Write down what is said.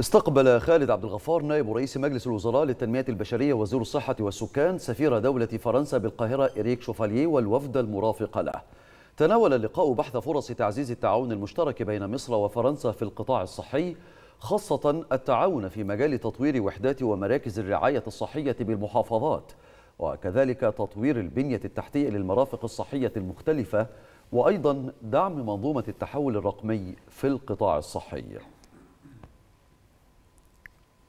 استقبل خالد عبد الغفار نائب رئيس مجلس الوزراء للتنمية البشرية وزير الصحة والسكان سفير دولة فرنسا بالقاهرة إريك شوفاليي والوفد المرافق له تناول اللقاء بحث فرص تعزيز التعاون المشترك بين مصر وفرنسا في القطاع الصحي خاصة التعاون في مجال تطوير وحدات ومراكز الرعاية الصحية بالمحافظات وكذلك تطوير البنية التحتية للمرافق الصحية المختلفة وأيضا دعم منظومة التحول الرقمي في القطاع الصحي